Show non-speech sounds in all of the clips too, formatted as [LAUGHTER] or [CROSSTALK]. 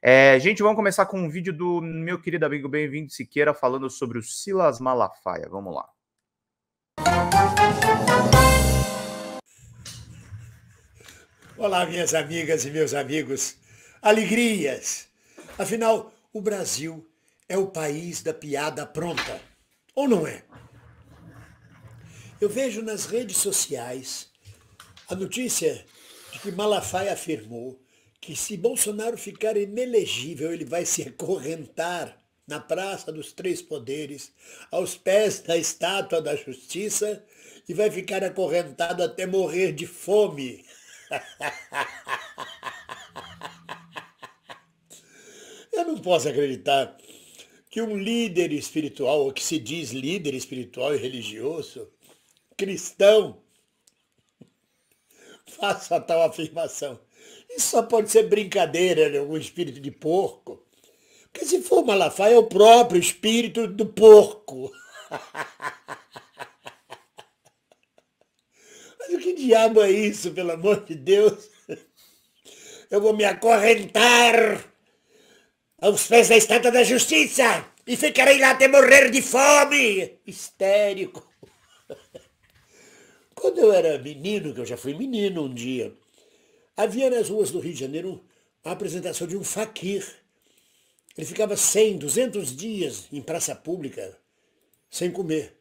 É, gente, vamos começar com um vídeo do meu querido amigo Bem-vindo Siqueira falando sobre o Silas Malafaia. Vamos lá. Olá, minhas amigas e meus amigos. Alegrias! Afinal, o Brasil é o país da piada pronta, ou não é? Eu vejo nas redes sociais a notícia de que Malafaia afirmou que se Bolsonaro ficar inelegível, ele vai se acorrentar na Praça dos Três Poderes, aos pés da Estátua da Justiça, e vai ficar acorrentado até morrer de fome. [LAUGHS] Eu não posso acreditar que um líder espiritual, ou que se diz líder espiritual e religioso, cristão, [LAUGHS] faça tal afirmação. Isso só pode ser brincadeira de né? algum espírito de porco. Porque se for Malafaia, é o próprio espírito do porco. [LAUGHS] Mas o que diabo é isso, pelo amor de Deus? Eu vou me acorrentar aos pés da estátua da justiça e ficarei lá até morrer de fome. Histérico. [LAUGHS] Quando eu era menino, que eu já fui menino um dia, Havia nas ruas do Rio de Janeiro a apresentação de um faquir. Ele ficava 100, 200 dias em praça pública, sem comer.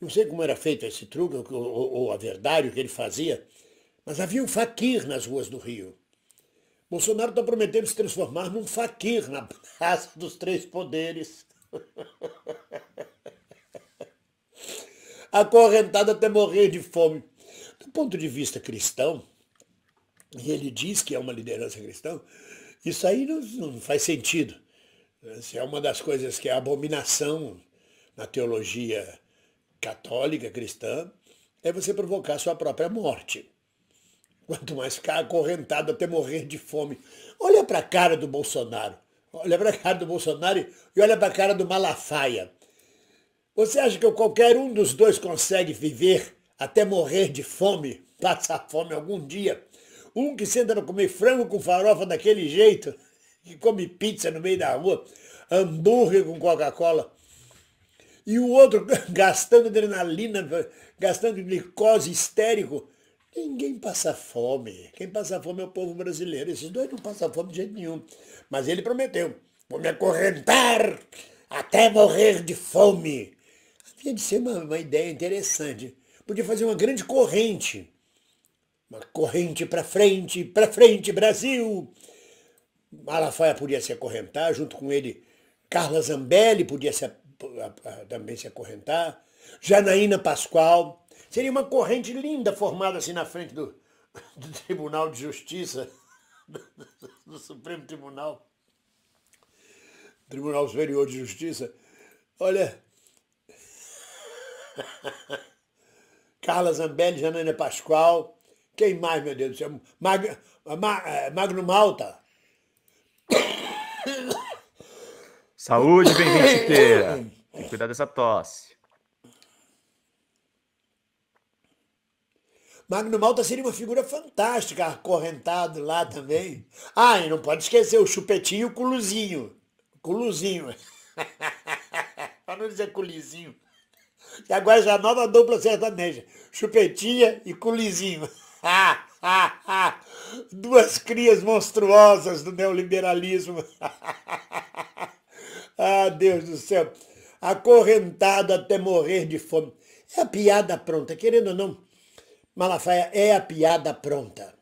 Não sei como era feito esse truque, ou, ou, ou a verdade, o que ele fazia, mas havia um faquir nas ruas do Rio. Bolsonaro está prometendo se transformar num faquir na Praça dos Três Poderes. [LAUGHS] Acorrentado até morrer de fome. Do ponto de vista cristão, e ele diz que é uma liderança cristã, isso aí não, não faz sentido. Isso é uma das coisas que é abominação na teologia católica cristã, é você provocar sua própria morte. Quanto mais ficar acorrentado até morrer de fome. Olha para a cara do Bolsonaro. Olha para a cara do Bolsonaro e olha para a cara do Malafaia. Você acha que qualquer um dos dois consegue viver até morrer de fome, passar fome algum dia? Um que senta para comer frango com farofa daquele jeito, que come pizza no meio da rua, hambúrguer com Coca-Cola. E o outro [LAUGHS] gastando adrenalina, gastando glicose histérico. Ninguém passa fome. Quem passa fome é o povo brasileiro. Esses dois não passam fome de jeito nenhum. Mas ele prometeu: vou me acorrentar até morrer de fome. Havia de ser uma, uma ideia interessante. Podia fazer uma grande corrente uma corrente para frente, para frente, Brasil! Malafaia podia se acorrentar, junto com ele, Carla Zambelli podia se, também se acorrentar, Janaína Pascoal. Seria uma corrente linda formada assim na frente do, [LAUGHS] do Tribunal de Justiça, [LAUGHS] do, do, do Supremo Tribunal, Tribunal Superior de Justiça. Olha, [LAUGHS] Carla Zambelli, Janaína Pascoal, quem mais, meu Deus do céu? Mag, eh, eh, Magno Malta. Saúde, bem-vindo, Siqueira. [COUGHS] Tem que cuidar dessa tosse. Magno Malta seria uma figura fantástica, acorrentado lá também. Ah, e não pode esquecer o Chupetinho e o culuzinho, Culuzinho. o [LAUGHS] Para não dizer culizinho. E agora já é a nova dupla sertaneja. Chupetinha e culizinho. [LAUGHS] Duas crias monstruosas do neoliberalismo. [LAUGHS] ah, Deus do céu. Acorrentado até morrer de fome. É a piada pronta, querendo ou não. Malafaia é a piada pronta.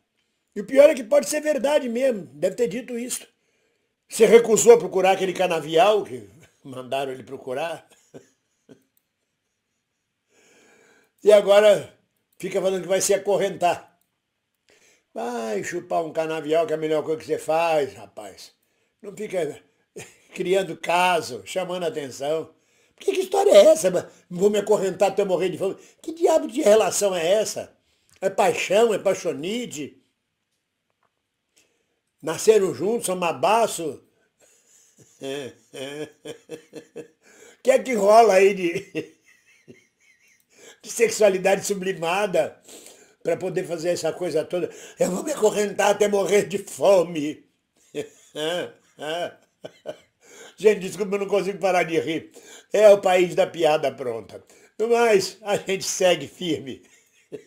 E o pior é que pode ser verdade mesmo. Deve ter dito isso. Se recusou a procurar aquele canavial que [LAUGHS] mandaram ele procurar. E agora fica falando que vai se acorrentar. Vai chupar um canavial, que é a melhor coisa que você faz, rapaz. Não fica [LAUGHS] criando caso, chamando atenção. Que, que história é essa? Vou me acorrentar até morrer de fome. Que diabo de relação é essa? É paixão, é paixonite? Nasceram juntos, são mabaço? O [LAUGHS] que é que rola aí de, [LAUGHS] de sexualidade sublimada? para poder fazer essa coisa toda. Eu vou me acorrentar até morrer de fome. [LAUGHS] gente, desculpa, eu não consigo parar de rir. É o país da piada pronta. No mais, a gente segue firme. [LAUGHS]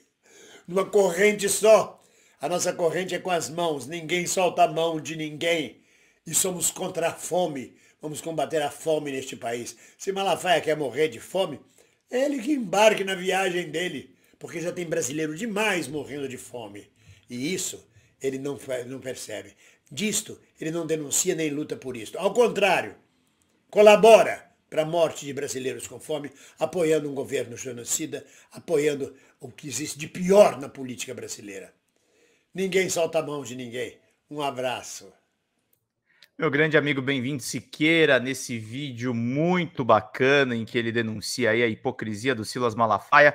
Numa corrente só. A nossa corrente é com as mãos. Ninguém solta a mão de ninguém. E somos contra a fome. Vamos combater a fome neste país. Se Malafaia quer morrer de fome, é ele que embarque na viagem dele porque já tem brasileiro demais morrendo de fome. E isso ele não, não percebe. Disto, ele não denuncia nem luta por isto. Ao contrário, colabora para a morte de brasileiros com fome, apoiando um governo genocida, apoiando o que existe de pior na política brasileira. Ninguém solta a mão de ninguém. Um abraço. Meu grande amigo, bem-vindo Siqueira, nesse vídeo muito bacana em que ele denuncia a hipocrisia do Silas Malafaia.